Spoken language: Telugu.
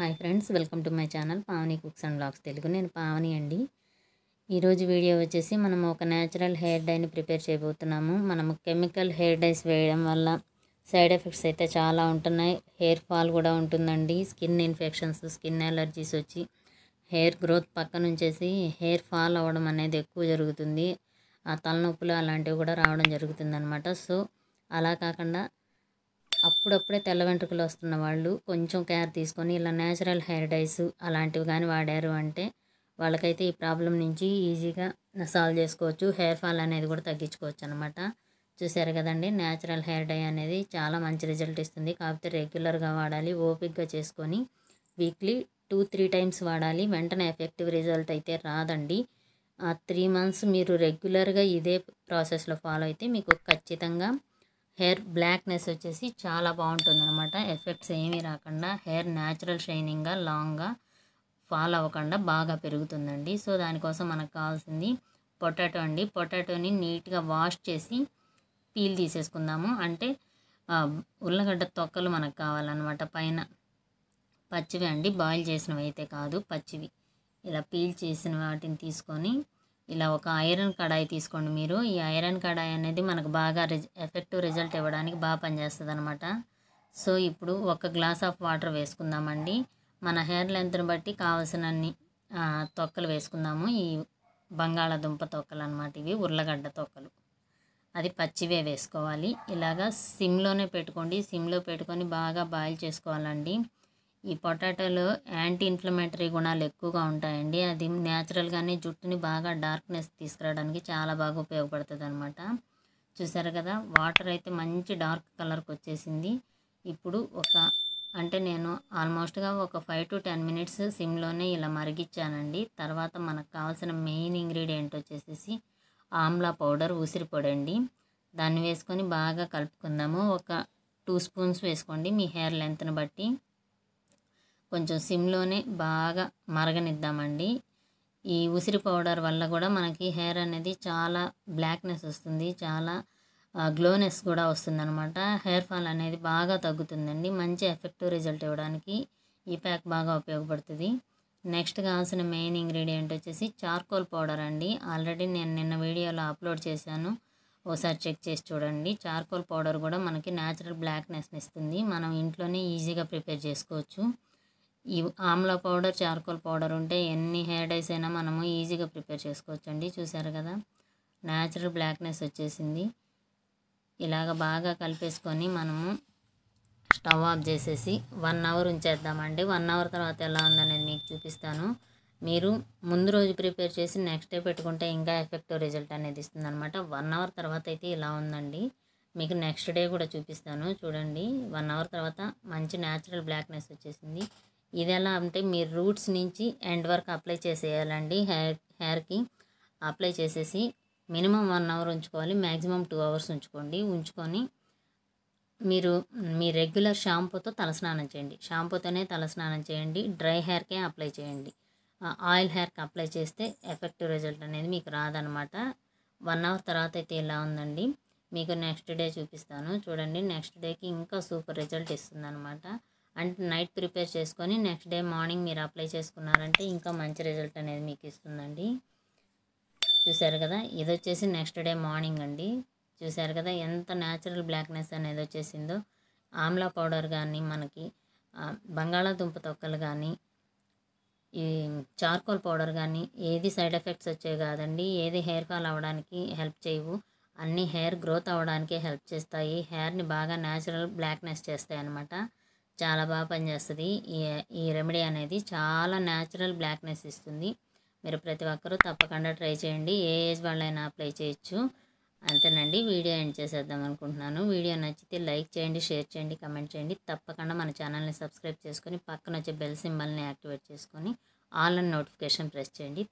hi friends welcome to my channel Pavani cooks and blogs Telugu నేను పావని అండి ఈరోజు వీడియో వచ్చేసి మనం ఒక న్యాచురల్ హెయిర్ డైని ప్రిపేర్ చేయబోతున్నాము మనము కెమికల్ హెయిర్ డైస్ వేయడం వల్ల సైడ్ ఎఫెక్ట్స్ అయితే చాలా ఉంటున్నాయి హెయిర్ ఫాల్ కూడా ఉంటుందండి స్కిన్ ఇన్ఫెక్షన్స్ స్కిన్ ఎలర్జీస్ వచ్చి హెయిర్ గ్రోత్ పక్క నుంచేసి హెయిర్ ఫాల్ అవ్వడం అనేది ఎక్కువ జరుగుతుంది ఆ తలనొప్పులు అలాంటివి కూడా రావడం జరుగుతుంది సో అలా కాకుండా అప్పుడప్పుడే తెల్ల వెంట్రుకలు వస్తున్న వాళ్ళు కొంచెం కేర్ తీసుకొని ఇలా న్యాచురల్ హెయిర్ డైస్ అలాంటివి కానీ వాడారు అంటే వాళ్ళకైతే ఈ ప్రాబ్లం నుంచి ఈజీగా సాల్వ్ చేసుకోవచ్చు హెయిర్ ఫాల్ అనేది కూడా తగ్గించుకోవచ్చు అనమాట చూసారు కదండి న్యాచురల్ హెయిర్ డై అనేది చాలా మంచి రిజల్ట్ ఇస్తుంది కాకపోతే రెగ్యులర్గా వాడాలి ఓపిక్గా చేసుకొని వీక్లీ టూ త్రీ టైమ్స్ వాడాలి వెంటనే ఎఫెక్టివ్ రిజల్ట్ అయితే రాదండి ఆ త్రీ మంత్స్ మీరు రెగ్యులర్గా ఇదే ప్రాసెస్లో ఫాలో అయితే మీకు ఖచ్చితంగా హెయిర్ బ్లాక్నెస్ వచ్చేసి చాలా బాగుంటుంది అనమాట ఎఫెక్ట్స్ ఏమీ రాకుండా హెయిర్ న్యాచురల్ షైనింగ్గా లాంగ్గా ఫాల్ అవ్వకుండా బాగా పెరుగుతుందండి సో దానికోసం మనకు కావాల్సింది పొటాటో అండి పొటాటోని నీట్గా వాష్ చేసి పీల్ తీసేసుకుందాము అంటే ఉల్లగడ్డ తొక్కలు మనకు కావాలన్నమాట పైన పచ్చివి అండి బాయిల్ చేసినవి అయితే కాదు పచ్చివి ఇలా పీల్ చేసిన వాటిని తీసుకొని ఇలా ఒక ఐరన్ కడాయి తీసుకోండి మీరు ఈ ఐరన్ కడాయి అనేది మనకు బాగా రిజ ఎఫెక్టివ్ రిజల్ట్ ఇవ్వడానికి బాగా పనిచేస్తుంది అనమాట సో ఇప్పుడు ఒక గ్లాస్ ఆఫ్ వాటర్ వేసుకుందామండి మన హెయిర్ లెంత్ని బట్టి కావలసినన్ని తొక్కలు వేసుకుందాము ఈ బంగాళాదుంప తొక్కలు అనమాట ఇవి ఉర్లగడ్డ తొక్కలు అది పచ్చివే వేసుకోవాలి ఇలాగా సిమ్లోనే పెట్టుకోండి సిమ్లో పెట్టుకొని బాగా బాయిల్ చేసుకోవాలండి ఈ పొటాటోలో యాంటీ ఇన్ఫ్లమేటరీ గుణాలు ఎక్కువగా ఉంటాయండి అది న్యాచురల్గానే జుట్టుని బాగా డార్క్నెస్ తీసుకురావడానికి చాలా బాగా ఉపయోగపడుతుంది అనమాట చూసారు కదా వాటర్ అయితే మంచి డార్క్ కలర్కి వచ్చేసింది ఇప్పుడు ఒక అంటే నేను ఆల్మోస్ట్గా ఒక ఫైవ్ టు టెన్ మినిట్స్ సిమ్లోనే ఇలా మరిగిచ్చానండి తర్వాత మనకు కావాల్సిన మెయిన్ ఇంగ్రీడియంట్ వచ్చేసేసి ఆమ్లా పౌడర్ ఉసిరి పొడి అండి దాన్ని వేసుకొని బాగా కలుపుకుందాము ఒక టూ స్పూన్స్ వేసుకోండి మీ హెయిర్ లెంత్ని బట్టి కొంచెం సిమ్లోనే బాగా మరగనిద్దామండి ఈ ఉసిరి పౌడర్ వల్ల కూడా మనకి హెయిర్ అనేది చాలా బ్లాక్నెస్ వస్తుంది చాలా గ్లోనెస్ కూడా వస్తుందనమాట హెయిర్ ఫాల్ అనేది బాగా తగ్గుతుందండి మంచి ఎఫెక్టివ్ రిజల్ట్ ఇవ్వడానికి ఈ ప్యాక్ బాగా ఉపయోగపడుతుంది నెక్స్ట్ కావాల్సిన మెయిన్ ఇంగ్రీడియంట్ వచ్చేసి చార్కోల్ పౌడర్ అండి ఆల్రెడీ నేను నిన్న వీడియోలో అప్లోడ్ చేశాను ఒకసారి చెక్ చేసి చూడండి చార్కోల్ పౌడర్ కూడా మనకి న్యాచురల్ బ్లాక్నెస్ని ఇస్తుంది మనం ఇంట్లోనే ఈజీగా ప్రిపేర్ చేసుకోవచ్చు ఈ ఆమ్లా పౌడర్ చార్కోల్ పౌడర్ ఉంటే ఎన్ని హెయిర్ డైస్ అయినా మనము ఈజీగా ప్రిపేర్ చేసుకోవచ్చండి చూసారు కదా న్యాచురల్ బ్లాక్నెస్ వచ్చేసింది ఇలాగ బాగా కలిపేసుకొని మనము స్టవ్ ఆఫ్ చేసేసి వన్ అవర్ ఉంచేద్దామండి వన్ అవర్ తర్వాత ఎలా నేను మీకు చూపిస్తాను మీరు ముందు రోజు ప్రిపేర్ చేసి నెక్స్ట్ డే పెట్టుకుంటే ఇంకా ఎఫెక్టివ్ రిజల్ట్ అనేది ఇస్తుందనమాట వన్ అవర్ తర్వాత అయితే ఇలా ఉందండి మీకు నెక్స్ట్ డే కూడా చూపిస్తాను చూడండి వన్ అవర్ తర్వాత మంచి న్యాచురల్ బ్లాక్నెస్ వచ్చేసింది ఇది ఎలా అంటే మీరు రూట్స్ నుంచి ఎండ్ వరకు అప్లై చేసేయాలండి హెయిర్ హెయిర్కి అప్లై చేసేసి మినిమం వన్ అవర్ ఉంచుకోవాలి మ్యాక్సిమం టూ అవర్స్ ఉంచుకోండి ఉంచుకొని మీరు మీ రెగ్యులర్ షాంపూతో తలస్నానం చేయండి షాంపూతోనే తలస్నానం చేయండి డ్రై హెయిర్కే అప్లై చేయండి ఆయిల్ హెయిర్కి అప్లై చేస్తే ఎఫెక్టివ్ రిజల్ట్ అనేది మీకు రాదనమాట వన్ అవర్ తర్వాత అయితే ఇలా ఉందండి మీకు నెక్స్ట్ డే చూపిస్తాను చూడండి నెక్స్ట్ డేకి ఇంకా సూపర్ రిజల్ట్ ఇస్తుందనమాట అంటే నైట్ ప్రిపేర్ చేసుకొని నెక్స్ట్ డే మార్నింగ్ మీరు అప్లై చేసుకున్నారంటే ఇంకా మంచి రిజల్ట్ అనేది మీకు ఇస్తుందండి చూసారు కదా ఇది వచ్చేసి నెక్స్ట్ డే మార్నింగ్ అండి చూసారు కదా ఎంత న్యాచురల్ బ్లాక్నెస్ అనేది వచ్చేసిందో ఆమ్లా పౌడర్ కానీ మనకి బంగాళాదుంప తొక్కలు కానీ ఈ చార్కోల్ పౌడర్ కానీ ఏది సైడ్ ఎఫెక్ట్స్ వచ్చేవి కాదండి ఏది హెయిర్ ఫాల్ అవ్వడానికి హెల్ప్ చేయవు అన్ని హెయిర్ గ్రోత్ అవ్వడానికి హెల్ప్ చేస్తాయి హెయిర్ని బాగా న్యాచురల్ బ్లాక్నెస్ చేస్తాయి అనమాట చాలా బాగా పనిచేస్తుంది ఈ ఈ రెమెడీ అనేది చాలా న్యాచురల్ బ్లాక్నెస్ ఇస్తుంది మీరు ప్రతి ఒక్కరూ తప్పకుండా ట్రై చేయండి ఏ ఏజ్ వాళ్ళైనా అప్లై చేయొచ్చు అంతేనండి వీడియో ఎండ్ చేసేద్దాం అనుకుంటున్నాను వీడియో నచ్చితే లైక్ చేయండి షేర్ చేయండి కమెంట్ చేయండి తప్పకుండా మన ఛానల్ని సబ్స్క్రైబ్ చేసుకొని పక్కన వచ్చే బెల్ సింబల్ని యాక్టివేట్ చేసుకొని ఆన్లైన్ నోటిఫికేషన్ ప్రెస్ చేయండి